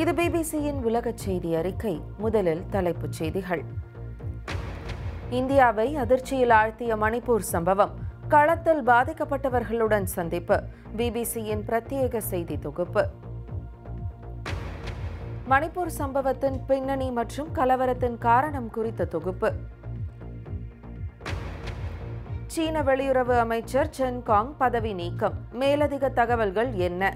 இது பிபிசியின் உலக செய்தி அறிக்கை முதலில் தலைப்புச் செய்திகள் இந்தியாவை அதிர்ச்சியில் ஆழ்த்திய மணிப்பூர் சம்பவம் களத்தில் பாதிக்கப்பட்டவர்களுடன் சந்திப்பு பிபிசியின் பிரத்யேக செய்தி தொகுப்பு மணிப்பூர் சம்பவத்தின் பின்னணி மற்றும் கலவரத்தின் காரணம் குறித்த தொகுப்பு சீன வெளியுறவு அமைச்சர் சென் காங் பதவி நீக்கம் மேலதிக தகவல்கள் என்ன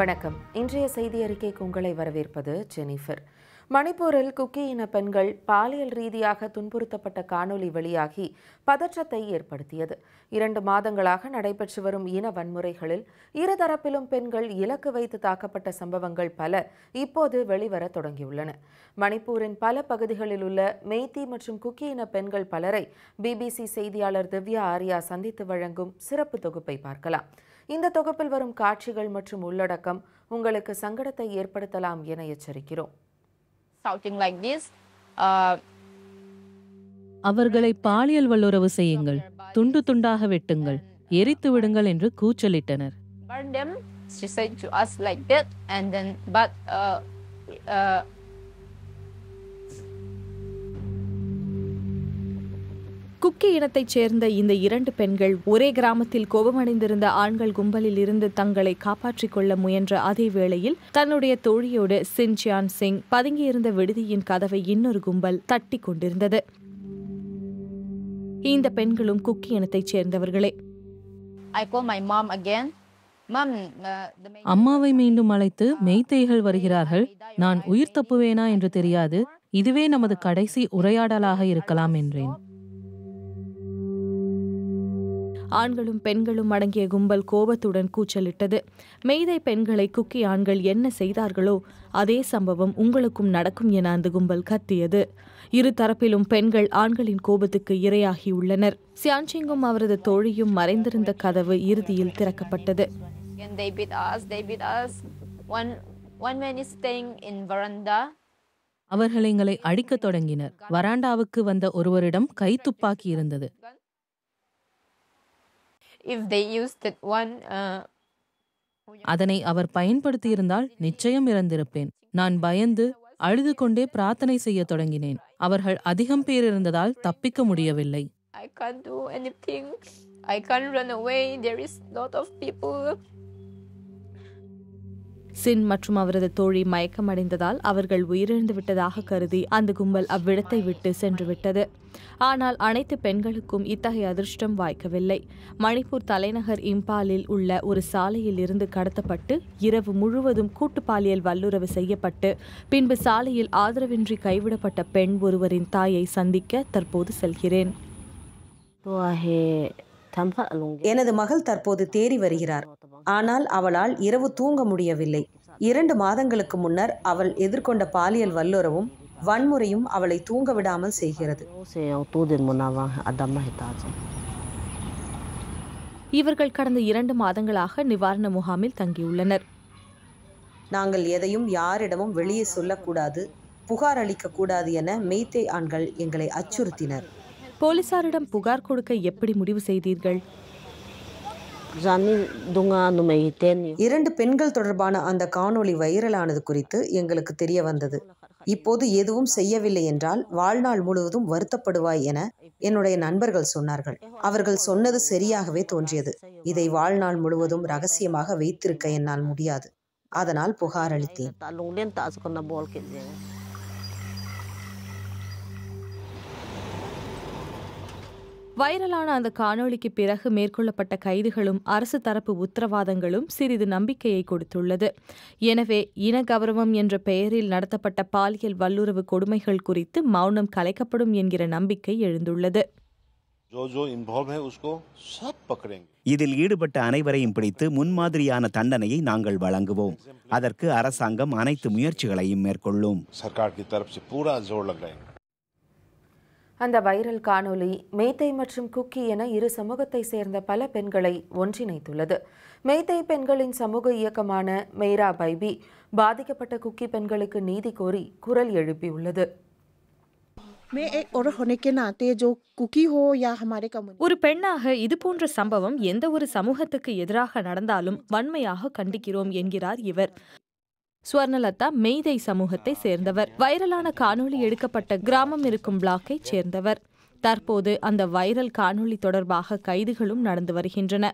வணக்கம் இன்றைய செய்தி அறிக்கைக்கு உங்களை வரவேற்பது ஜெனிஃபர் மணிப்பூரில் குக்கி இன பெண்கள் பாலியல் ரீதியாக துன்புறுத்தப்பட்ட காணொலி வெளியாகி பதற்றத்தை ஏற்படுத்தியது இரண்டு மாதங்களாக நடைபெற்று வரும் இன வன்முறைகளில் இருதரப்பிலும் பெண்கள் இலக்கு வைத்து தாக்கப்பட்ட சம்பவங்கள் பல இப்போது வெளிவர தொடங்கியுள்ளன மணிப்பூரின் பல பகுதிகளில் உள்ள மெய்தி மற்றும் குக்கி இன பெண்கள் பலரை பிபிசி செய்தியாளர் திவ்யா ஆர்யா சந்தித்து வழங்கும் சிறப்பு தொகுப்பை பார்க்கலாம் இந்த தொகுப்பில் வரும் காட்சிகள் மற்றும் உள்ளடக்கம் உங்களுக்கு சங்கடத்தை ஏற்படுத்தலாம் என எச்சரிக்கிறோம் something like this uh, அவர்களை பாலியல் வல்லுறவு செய்யுங்கள் துண்டு துண்டாக வெட்டுங்கள் uh, எரித்து விடுங்கள் என்று கூச்சலிட்டனர் She said to us like that, and then, but uh, uh, Kuki இனத்தைச் சேர்ந்த இந்த இரண்டு பெண்கள் ஒரே கிராமத்தில் கோபமடைந்திருந்த ஆண்கள் கும்பலில் இருந்து தங்களை காப்பாற்றிக் கொள்ள முயன்ற அதே வேளையில் தன்னுடைய தோழியோடு சின்சியான் சிங் பதுங்கியிருந்த விடுதியின் கதவை இன்னொரு கும்பல் தட்டி கொண்டிருந்தது இந்த பெண்களும் குக்கி இனத்தைச் சேர்ந்தவர்களே uh, அம்மாவை மீண்டும் அழைத்து மெய்த்தேய்கள் வருகிறார்கள் நான் உயிர் தப்புவேனா என்று தெரியாது இதுவே நமது கடைசி உரையாடலாக இருக்கலாம் என்றேன் ஆண்களும் பெண்களும் அடங்கிய கும்பல் கோபத்துடன் கூச்சலிட்டது மெய்தை பெண்களை குக்கி ஆண்கள் என்ன செய்தார்களோ அதே சம்பவம் உங்களுக்கும் நடக்கும் என அந்த கும்பல் கத்தியது இரு தரப்பிலும் பெண்கள் ஆண்களின் கோபத்துக்கு இரையாகியுள்ளனர் சியான்சிங்கும் அவரது தோழியும் மறைந்திருந்த கதவு இறுதியில் திறக்கப்பட்டது அவர்கள் எங்களை அடிக்க தொடங்கினர் வராண்டாவுக்கு வந்த ஒருவரிடம் கை துப்பாக்கி இருந்தது Uh, அதனை அவர் பயன்படுத்தியிருந்தால் நிச்சயம் இறந்திருப்பேன் நான் பயந்து அழுது கொண்டே பிரார்த்தனை செய்ய தொடங்கினேன் அவர்கள் அதிகம் பேர் இருந்ததால் தப்பிக்க முடியவில்லை I can't do anything. I can't run away. There is lot of people. சின் மற்றும் அவரது தோழி மயக்கமடைந்ததால் அவர்கள் உயிரிழந்து விட்டதாக கருதி அந்த கும்பல் அவ்விடத்தை விட்டு சென்றுவிட்டது ஆனால் அனைத்து பெண்களுக்கும் இத்தகைய அதிர்ஷ்டம் வாய்க்கவில்லை மணிப்பூர் தலைநகர் இம்பாலில் உள்ள ஒரு சாலையில் இருந்து கடத்தப்பட்டு இரவு முழுவதும் கூட்டுப்பாலியல் வல்லுறவு செய்யப்பட்டு பின்பு சாலையில் ஆதரவின்றி கைவிடப்பட்ட பெண் ஒருவரின் தாயை சந்திக்க தற்போது செல்கிறேன் எனது மகள் தற்போது தேறி வருகிறார் ஆனால் அவளால் இரவு தூங்க முடியவில்லை இரண்டு மாதங்களுக்கு முன்னர் அவள் எதிர்கொண்ட பாலியல் வல்லுறவும் வன்முறையும் அவளை தூங்க விடாமல் செய்கிறது இவர்கள் கடந்த இரண்டு மாதங்களாக நிவாரண முகாமில் தங்கியுள்ளனர் நாங்கள் எதையும் யாரிடமும் வெளியே சொல்லக்கூடாது புகார் அளிக்கக்கூடாது என மெய்த்தே ஆண்கள் எங்களை அச்சுறுத்தினர் போலீசாரிடம் புகார் கொடுக்க எப்படி முடிவு செய்தீர்கள் இரண்டு பெண்கள் தொடர்பான அந்த காணொளி வைரலானது குறித்து எங்களுக்கு தெரிய வந்தது இப்போது எதுவும் செய்யவில்லை என்றால் வாழ்நாள் முழுவதும் வருத்தப்படுவாய் என என்னுடைய நண்பர்கள் சொன்னார்கள் அவர்கள் சொன்னது சரியாகவே தோன்றியது இதை வாழ்நாள் முழுவதும் ரகசியமாக வைத்திருக்க என்னால் முடியாது அதனால் புகார் அளித்தேன் வைரலான அந்த காணொளிக்கு பிறகு மேற்கொள்ளப்பட்ட கைதுகளும் அரசு தரப்பு உத்தரவாதங்களும் சிறிது நம்பிக்கையை கொடுத்துள்ளது எனவே இன கௌரவம் என்ற பெயரில் நடத்தப்பட்ட பாலியல் வல்லுறவு கொடுமைகள் குறித்து மௌனம் கலைக்கப்படும் என்கிற நம்பிக்கை எழுந்துள்ளது இதில் ஈடுபட்ட அனைவரையும் பிடித்து முன்மாதிரியான தண்டனையை நாங்கள் வழங்குவோம் அதற்கு அரசாங்கம் அனைத்து முயற்சிகளையும் மேற்கொள்ளும் அந்த வைரல் காணொலி மேத்தை மற்றும் குக்கி என இரு சமூகத்தை சேர்ந்த பல பெண்களை ஒன்றிணைத்துள்ளது மேத்தை பெண்களின் சமூக இயக்கமான மெய்ரா பைபி பாதிக்கப்பட்ட குக்கி பெண்களுக்கு நீதி கோரி குரல் எழுப்பியுள்ளது ஒரு பெண்ணாக இது போன்ற சம்பவம் எந்த ஒரு சமூகத்துக்கு எதிராக நடந்தாலும் வன்மையாக கண்டிக்கிறோம் என்கிறார் இவர் ஸ்வர்ணலதா மெய்தை சமூகத்தை சேர்ந்தவர் வைரலான காணொளி எடுக்கப்பட்ட கிராமம் இருக்கும் பிளாக்கை சேர்ந்தவர் தற்போது அந்த வைரல் காணொளி தொடர்பாக கைதுகளும் நடந்து வருகின்றன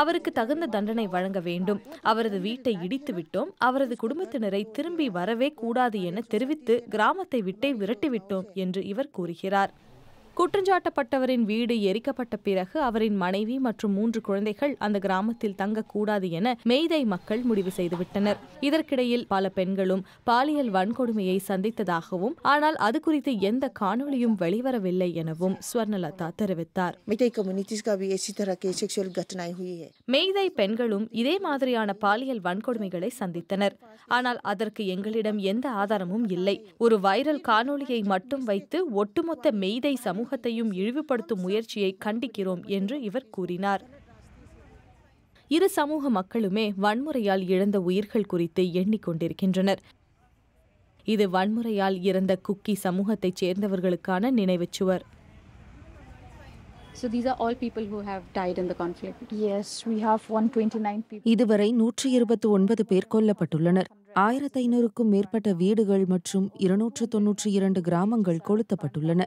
அவருக்கு தகுந்த தண்டனை வழங்க வேண்டும் அவரது வீட்டை இடித்து விட்டோம் அவரது குடும்பத்தினரை திரும்பி வரவே கூடாது என தெரிவித்து கிராமத்தை விட்டே விரட்டிவிட்டோம் என்று இவர் கூறுகிறார் குற்றஞ்சாட்டப்பட்டவரின் வீடு எரிக்கப்பட்ட பிறகு அவரின் மனைவி மற்றும் மூன்று குழந்தைகள் அந்த கிராமத்தில் தங்கக்கூடாது என மெய்தை மக்கள் முடிவு செய்துவிட்டனர் இதற்கிடையில் பல பெண்களும் பாலியல் வன்கொடுமையை சந்தித்ததாகவும் ஆனால் அது குறித்து எந்த காணொலியும் வெளிவரவில்லை எனவும் ஸ்வர்ணலதா தெரிவித்தார் மெய்தை பெண்களும் இதே மாதிரியான பாலியல் வன்கொடுமைகளை சந்தித்தனர் ஆனால் அதற்கு எங்களிடம் எந்த ஆதாரமும் இல்லை ஒரு வைரல் காணொலியை மட்டும் வைத்து ஒட்டுமொத்த மெய்தை சமூக சமூகத்தையும் இழிவுபடுத்தும் முயற்சியை கண்டிக்கிறோம் என்று இவர் கூறினார் இரு சமூக மக்களுமே வன்முறையால் இழந்த உயிர்கள் குறித்து எண்ணிக்கொண்டிருக்கின்றனர் இது வன்முறையால் இறந்த குக்கி சமூகத்தைச் சேர்ந்தவர்களுக்கான நினைவுச்சுவர் இதுவரை நூற்றி இருபத்தி ஒன்பது பேர் கொல்லப்பட்டுள்ளனர் ஆயிரத்தி ஐநூறுக்கும் மேற்பட்ட வீடுகள் மற்றும் இருநூற்று தொன்னூற்றி இரண்டு கிராமங்கள் கொளுத்தப்பட்டுள்ளன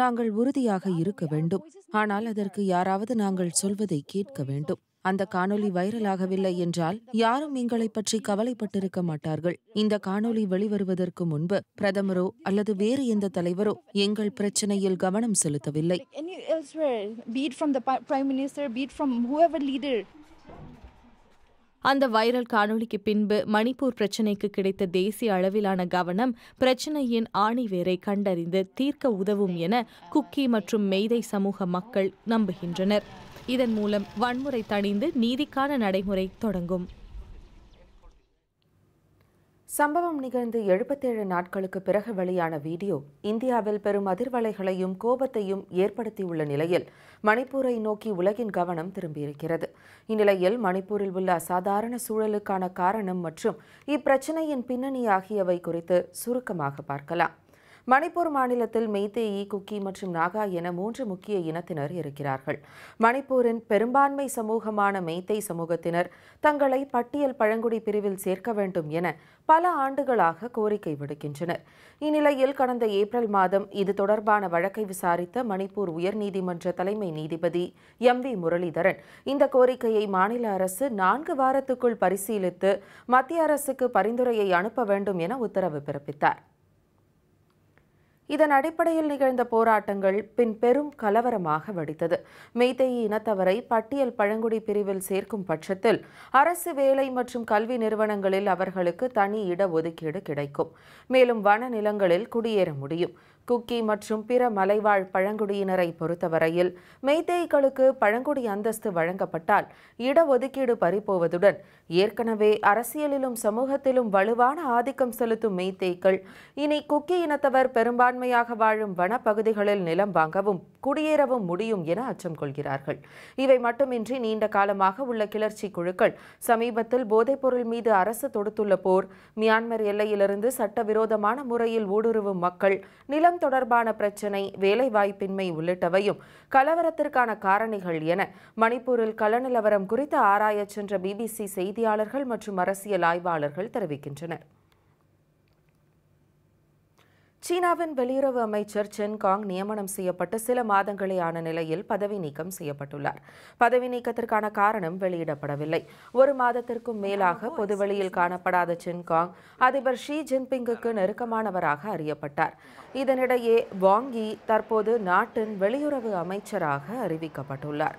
நாங்கள் உறுதியாக இருக்க வேண்டும் ஆனால் அதற்கு யாராவது நாங்கள் சொல்வதை கேட்க வேண்டும் அந்த காணொலி வைரலாகவில்லை என்றால் யாரும் எங்களை பற்றி கவலைப்பட்டிருக்க மாட்டார்கள் இந்த காணொலி வெளிவருவதற்கு முன்பு பிரதமரோ அல்லது வேறு எந்த தலைவரோ எங்கள் பிரச்சனையில் கவனம் செலுத்தவில்லை அந்த வைரல் காணொலிக்கு பின்பு மணிப்பூர் பிரச்சினைக்கு கிடைத்த தேசிய அளவிலான கவனம் பிரச்சனையின் ஆணிவேரை கண்டறிந்து தீர்க்க உதவும் என குக்கி மற்றும் மெய்தை சமூக மக்கள் நம்புகின்றனர் இதன் மூலம் வன்முறை தணிந்து நீதிக்கான நடைமுறை தொடங்கும் சம்பவம் நிகழ்ந்து எழுபத்தேழு நாட்களுக்கு பிறகு வெளியான வீடியோ இந்தியாவில் பெரும் அதிர்வலைகளையும் கோபத்தையும் ஏற்படுத்தியுள்ள நிலையில் மணிப்பூரை நோக்கி உலகின் கவனம் திரும்பியிருக்கிறது இந்நிலையில் மணிப்பூரில் உள்ள அசாதாரண சூழலுக்கான காரணம் மற்றும் இப்பிரச்சினையின் பின்னணி ஆகியவை குறித்து சுருக்கமாக பார்க்கலாம் மணிப்பூர் மாநிலத்தில் மெய்தேயி குக்கி மற்றும் நாகா என மூன்று முக்கிய இனத்தினர் இருக்கிறார்கள் மணிப்பூரின் பெரும்பான்மை சமூகமான மெய்தை சமூகத்தினர் தங்களை பட்டியல் பழங்குடி பிரிவில் சேர்க்க வேண்டும் என பல ஆண்டுகளாக கோரிக்கை விடுக்கின்றனர் இந்நிலையில் கடந்த ஏப்ரல் மாதம் இது தொடர்பான வழக்கை விசாரித்த மணிப்பூர் உயர்நீதிமன்ற தலைமை நீதிபதி எம் வி முரளிதரன் இந்த கோரிக்கையை மாநில அரசு நான்கு வாரத்துக்குள் பரிசீலித்து மத்திய அரசுக்கு பரிந்துரையை அனுப்ப வேண்டும் என உத்தரவு பிறப்பித்தார் இதன் அடிப்படையில் நிகழ்ந்த போராட்டங்கள் பின் பெரும் கலவரமாக வெடித்தது மெய்தேயி இனத்தவரை பட்டியல் பழங்குடி பிரிவில் சேர்க்கும் பட்சத்தில் அரசு வேலை மற்றும் கல்வி நிறுவனங்களில் அவர்களுக்கு தனி இடஒதுக்கீடு கிடைக்கும் மேலும் வன நிலங்களில் குடியேற முடியும் குக்கி மற்றும் பிற மலைவாழ் பழங்குடியினரை பொறுத்தவரையில் மெய்தேய்களுக்கு பழங்குடி அந்தஸ்து வழங்கப்பட்டால் இடஒதுக்கீடு பறிப்போவதுடன் ஏற்கனவே அரசியலிலும் சமூகத்திலும் வலுவான ஆதிக்கம் செலுத்தும் மெய்தேய்கள் இனி குக்கி இனத்தவர் பெரும்பான்மையாக வாழும் வனப்பகுதிகளில் நிலம் வாங்கவும் குடியேறவும் முடியும் என அச்சம் கொள்கிறார்கள் இவை மட்டுமின்றி நீண்ட காலமாக உள்ள கிளர்ச்சி குழுக்கள் சமீபத்தில் போதைப்பொருள் மீது அரசு தொடுத்துள்ள போர் மியான்மர் எல்லையிலிருந்து சட்டவிரோதமான முறையில் ஊடுருவும் மக்கள் நிலம் நிலம் தொடர்பான பிரச்சினை வேலைவாய்ப்பின்மை உள்ளிட்டவையும் கலவரத்திற்கான காரணிகள் என மணிப்பூரில் களநிலவரம் குறித்து ஆராயச் சென்ற பிபிசி செய்தியாளர்கள் மற்றும் அரசியல் ஆய்வாளர்கள் தெரிவிக்கின்றனர் சீனாவின் வெளியுறவு அமைச்சர் சென்காங் நியமனம் செய்யப்பட்டு சில மாதங்களே ஆன நிலையில் பதவி நீக்கம் செய்யப்பட்டுள்ளார் பதவி நீக்கத்திற்கான காரணம் வெளியிடப்படவில்லை ஒரு மாதத்திற்கும் மேலாக பொதுவெளியில் காணப்படாத சென்காங் அதிபர் ஷி ஜின்பிங்குக்கு நெருக்கமானவராக அறியப்பட்டார் இதனிடையே வாங்கி தற்போது நாட்டின் வெளியுறவு அமைச்சராக அறிவிக்கப்பட்டுள்ளார்